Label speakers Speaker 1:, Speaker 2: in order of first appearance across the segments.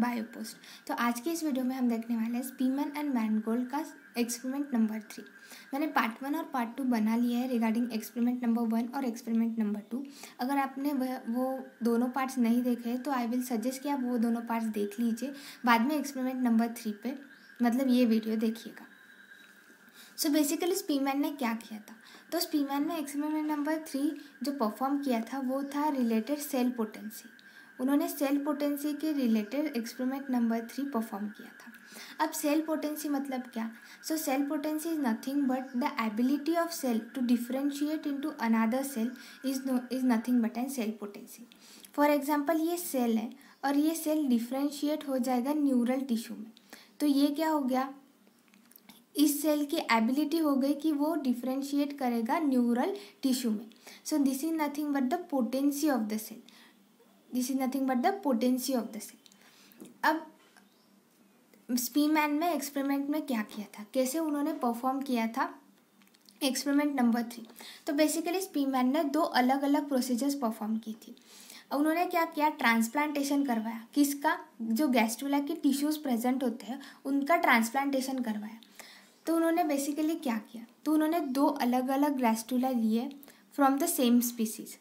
Speaker 1: बायोपोस्ट तो आज की इस वीडियो में हम देखने वाले हैं स्पीमन एंड मैनगोल्ड का एक्सपेरिमेंट नंबर थ्री मैंने पार्ट वन और पार्ट टू बना लिया है रिगार्डिंग एक्सपेरिमेंट नंबर वन और एक्सपेरिमेंट नंबर टू अगर आपने वह वो दोनों पार्ट्स नहीं देखे तो आई विल सजेस्ट कि आप वो दोनों पार्ट्स देख लीजिए बाद में एक्सपेरिमेंट नंबर थ्री पे मतलब ये वीडियो देखिएगा सो बेसिकली स्पीमैन ने क्या किया था तो स्पीमैन ने एक्सपेरिमेंट नंबर थ्री जो परफॉर्म किया था वो था रिलेटेड सेल पोटेंसी उन्होंने सेल पोटेंसी के related experiment number three perform किया था अब सेल पोटेंसी मतलब क्या so cell potency is nothing but the ability of cell to differentiate into another cell is no is nothing but an cell potency for example ये cell है और ये cell differentiate हो जाएगा न्यूरल टिश्यू में तो ये क्या हो गया इस सेल की एबिलिटी हो गई कि वो डिफ्रेंशिएट करेगा न्यूरल टिश्यू में so this is nothing but the potency of the cell this is nothing but the potency of the cell अब स्पीमैन में एक्सपेरिमेंट में क्या किया था कैसे उन्होंने परफॉर्म किया था एक्सपेरिमेंट नंबर थ्री तो बेसिकली स्पीमैन ने दो अलग अलग प्रोसीजर्स परफॉर्म की थी उन्होंने क्या किया ट्रांसप्लांटेशन करवाया किसका जो गैस्ट्रोला के टिश्यूज़ प्रेजेंट होते हैं उनका ट्रांसप्लांटेशन करवाया तो उन्होंने बेसिकली क्या किया तो उन्होंने दो अलग अलग गैस्ट्रोला लिए from the same species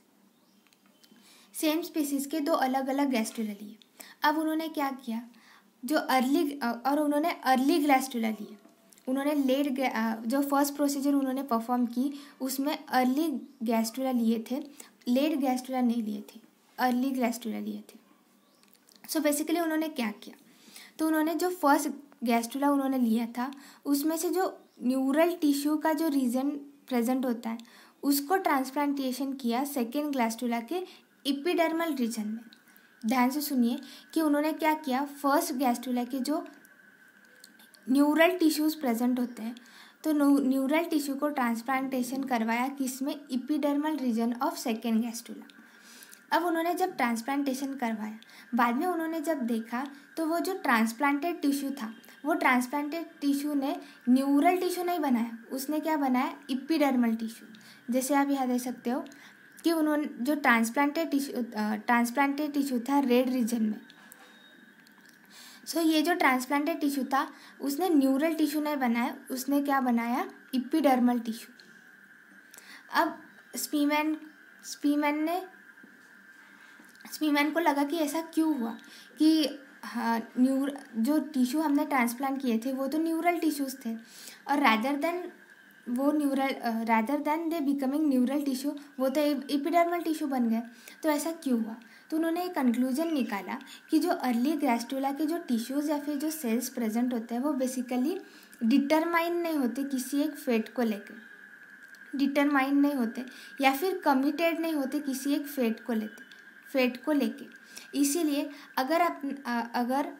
Speaker 1: same species के दो अलग अलग गैस्ट्रोला लिए अब उन्होंने क्या किया जो अर्ली और उन्होंने अर्ली ग्लास्टूला लिए उन्होंने लेट जो फर्स्ट प्रोसीजर उन्होंने परफॉर्म की उसमें अर्ली गैस्ट्रोला लिए थे लेट गैस्ट्रोला नहीं लिए थे अर्ली गैस्ट्रोला लिए थे सो so बेसिकली उन्होंने क्या किया तो उन्होंने जो फर्स्ट गैस्ट्रोला उन्होंने लिया था उसमें से जो न्यूरल टिश्यू का जो रीजन प्रेजेंट होता है उसको ट्रांसप्लांटेशन किया सेकेंड ग्लास्टूला के इपिडर्मल रीजन में ध्यान से सुनिए कि उन्होंने क्या किया फर्स्ट गैस्ट्रोला के जो न्यूरल टिश्यूज़ प्रेजेंट होते हैं तो न्यूरल टिश्यू को ट्रांसप्लांटेशन करवाया किसमें epidermal region of second gastrula अब उन्होंने जब ट्रांसप्लांटेशन करवाया बाद में उन्होंने जब देखा तो वो जो ट्रांसप्लांटेड टिश्यू था वो ट्रांसप्लांटेड टिश्यू ने न्यूरल टिश्यू नहीं बनाया उसने क्या बनाया इपिडर्मल टिश्यू जैसे आप यहाँ देख सकते हो कि उन्होंने जो ट्रांसप्लांटेड टिश्यू ट्रांसप्लांटेड टिश्यू था रेड रीजन में सो so, ये जो ट्रांसप्लांटेड टिश्यू था उसने न्यूरल टिश्यू नहीं बनाया उसने क्या बनाया इपीडर्मल टिश्यू अब स्पीमैन स्पीमैन ने स्पीमैन को लगा कि ऐसा क्यों हुआ कि हाँ न्यूर जो टिश्यू हमने ट्रांसप्लांट किए थे वो तो न्यूरल टिश्यूज़ थे और रादर देन वो neural rather than they becoming neural tissue वो तो एपिडर्मल टिश्यू बन गए तो ऐसा क्यों हुआ तो उन्होंने एक कंक्लूजन निकाला कि जो अर्ली ग्रेस्टूला के जो टिश्यूज़ या फिर जो सेल्स प्रेजेंट होते हैं वो बेसिकली डिटरमाइन नहीं होते किसी एक फेट को लेकर डिटरमाइन नहीं होते या फिर कमिटेड नहीं होते किसी एक फेट को लेते फेट को लेके इसीलिए अगर आप अगर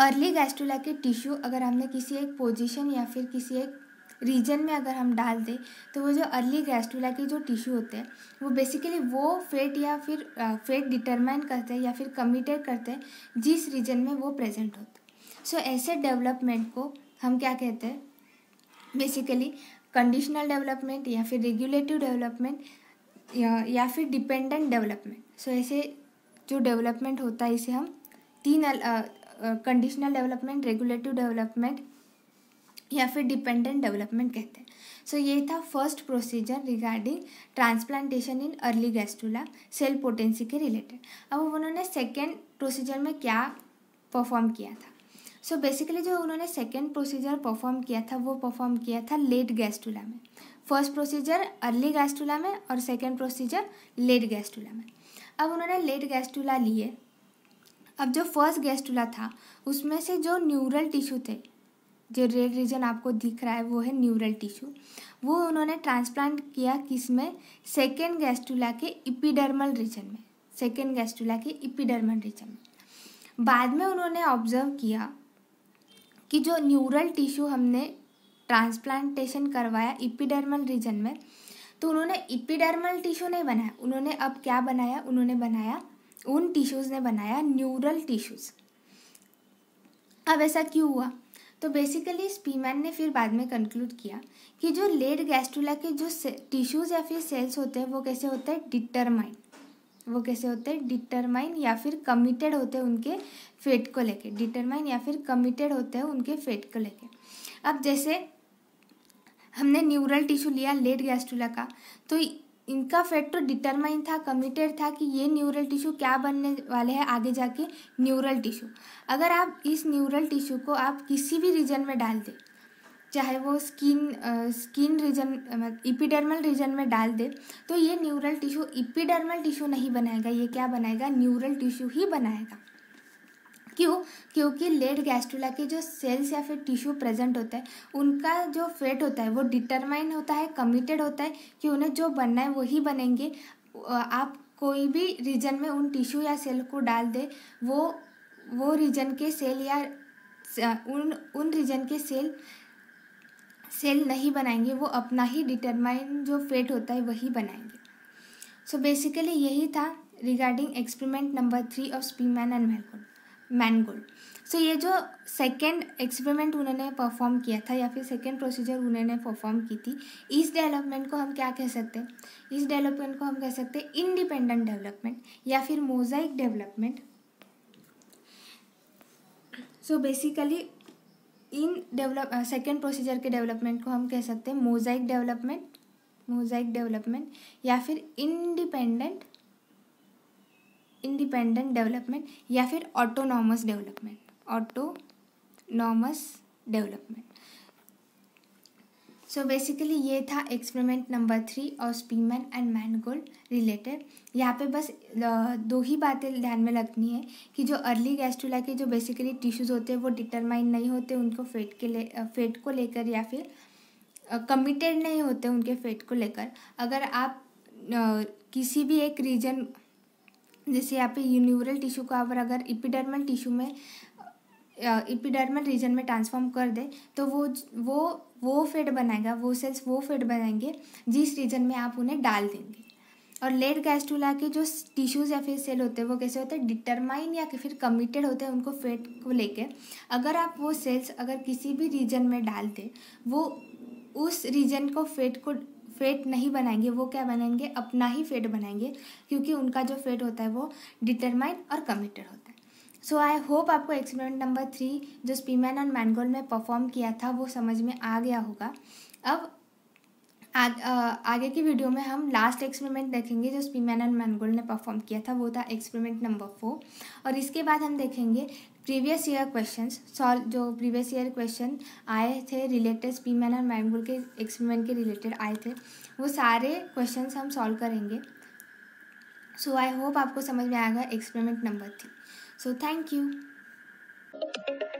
Speaker 1: अर्ली गैस्ट्रोला के टिश्यू अगर हमने किसी एक पोजीशन या फिर किसी एक रीजन में अगर हम डाल दें तो वो जो अर्ली ग्रेस्टूला के जो टिश्यू होते हैं वो बेसिकली वो फेट या फिर फेट डिटरमाइन करते हैं या फिर कमिटेड करते हैं जिस रीजन में वो प्रेजेंट होता सो ऐसे डेवलपमेंट को हम क्या कहते हैं बेसिकली कंडीशनल डेवलपमेंट या फिर रेगुलेटिव डेवलपमेंट या, या फिर डिपेंडेंट डेवलपमेंट सो ऐसे जो डेवलपमेंट होता है इसे हम तीन कंडीशनल डेवलपमेंट रेगुलेटिव डेवलपमेंट या फिर डिपेंडेंट डेवलपमेंट कहते हैं सो so, ये था first procedure regarding transplantation in early gastrula cell potency के रिलेटेड अब उन्होंने सेकेंड प्रोसीजर में क्या परफॉर्म किया था सो so बेसिकली जो उन्होंने सेकेंड प्रोसीजर परफॉर्म किया था वो परफॉर्म किया था लेट गैस्टूला में फर्स्ट प्रोसीजर अर्ली गैस्टूला में और सेकेंड प्रोसीजर लेट गैस्टूला में अब उन्होंने लेट गैस्टूला लिए अब जो फर्स्ट गैस्टूला था उसमें से जो न्यूरल टिश्यू थे जो रेड रीजन आपको दिख रहा है वो है न्यूरल टिश्यू वो उन्होंने ट्रांसप्लांट किया किस में सेकेंड गैस्टूला के इपिडर्मल रीजन में सेकेंड गैस्टूला के इपिडर्मल रीजन में बाद में उन्होंने ऑब्जर्व किया कि जो न्यूरल टिश्यू हमने ट्रांसप्लांटेशन करवाया इपिडर्मल रीजन में तो उन्होंने इपिडर्मल टिश्यू नहीं बनाया उन्होंने अब क्या बनाया उन्होंने बनाया उन टिश्यूज़ ने बनाया न्यूरल टिश्यूज़ अब ऐसा क्यों हुआ तो बेसिकली स्पीमैन ने फिर बाद में कंक्लूड किया कि जो लेट गैस्ट्रोला के जो टिश्यूज़ या फिर सेल्स होते हैं वो कैसे होते हैं डिटरमाइन वो कैसे होते हैं डिटरमाइन या फिर कमिटेड होते हैं उनके फेट को लेके डिटरमाइन या फिर कमिटेड होते हैं उनके फेट को लेके अब जैसे हमने न्यूरल टिश्यू लिया लेट गैस्ट्रोला का तो इनका फैक्टर डिटरमाइन था कमिटेड था कि ये न्यूरल टिश्यू क्या बनने वाले हैं आगे जाके न्यूरल टिश्यू अगर आप इस न्यूरल टिश्यू को आप किसी भी रीजन में डाल दें चाहे वो skin skin region epidermal region में डाल दे तो ये न्यूरल टिश्यू इपिडर्मल टिश्यू नहीं बनाएगा ये क्या बनाएगा न्यूरल टिश्यू ही बनाएगा क्यों क्योंकि लेट गैस्ट्रोला के जो सेल्स या फिर टिश्यू प्रेजेंट होता है उनका जो फेट होता है वो डिटरमाइन होता है कमिटेड होता है कि उन्हें जो बनना है वही बनेंगे आप कोई भी रीजन में उन टिश्यू या सेल को डाल दे वो वो रीजन के सेल या उन उन रीजन के सेल सेल नहीं बनाएंगे वो अपना ही डिटरमाइन जो फेट होता है वही बनाएंगे सो so बेसिकली यही था regarding experiment number three of Spemann and मेलकोड मैनगोल्ड सो ये जो सेकेंड एक्सपेरिमेंट उन्होंने परफॉर्म किया था या फिर सेकेंड प्रोसीजर उन्होंने परफॉर्म की थी इस डेवलपमेंट को हम क्या कह सकते हैं इस डेवलपमेंट को हम कह सकते हैं इंडिपेंडेंट डेवलपमेंट या फिर मोजाइक डेवलपमेंट सो बेसिकली इन डेवलप सेकेंड प्रोसीजर के डेवलपमेंट को हम कह सकते हैं मोजाइक डेवलपमेंट मोजाइक डेवलपमेंट या फिर इंडिपेंडेंट इंडिपेंडेंट डेवलपमेंट या फिर autonomous development autonomous development so basically ये था एक्सपेरिमेंट नंबर थ्री और स्पीमैन एंड मैनगोल्ड रिलेटेड यहाँ पे बस दो ही बातें ध्यान में रखनी है कि जो अर्ली गैस्ट्रोला के जो बेसिकली टिश्यूज़ होते हैं वो डिटरमाइन नहीं होते उनको फेट के ले फेट को लेकर या फिर कमिटेड नहीं होते उनके फेट को लेकर अगर आप किसी भी एक रीजन जैसे यहाँ पे यूनिवरल टिश्यू को आप अगर इपिडर्मल टिश्यू में इपिडर्मल रीजन में ट्रांसफॉर्म कर दे तो वो वो वो फेड बनाएगा वो सेल्स वो फेड बनाएंगे जिस रीजन में आप उन्हें डाल देंगे और लेट गैस्टूला के जो टिश्यूज़ या फिर सेल होते हैं वो कैसे होते हैं डिटरमाइन या फिर कमिटेड होते हैं उनको फेट को लेके अगर आप वो सेल्स अगर किसी भी रीजन में डालते वो उस रीजन को फेट को फेट नहीं बनाएंगे वो क्या बनाएंगे अपना ही फेट बनाएंगे क्योंकि उनका जो फेट होता है वो डिटरमाइंड और कमिटेड होता है सो आई होप आपको एक्सपेरिमेंट नंबर थ्री जो स्पीमैन और मैनगोल में परफॉर्म किया था वो समझ में आ गया होगा अब आ, आगे की वीडियो में हम लास्ट एक्सपेरिमेंट देखेंगे जो स्पीमैन एंड मैनगोल ने परफॉर्म किया था वो था एक्सपेरिमेंट नंबर फोर और इसके बाद हम देखेंगे प्रीवियस ईयर क्वेश्चन सॉल्व जो प्रीवियस ईयर क्वेश्चन आए थे रिलेटेड स्पीमैन और मैनबुल के एक्सपेरिमेंट के रिलेटेड आए थे वो सारे क्वेश्चन हम सॉल्व करेंगे सो आई होप आपको समझ में आएगा experiment number three so thank you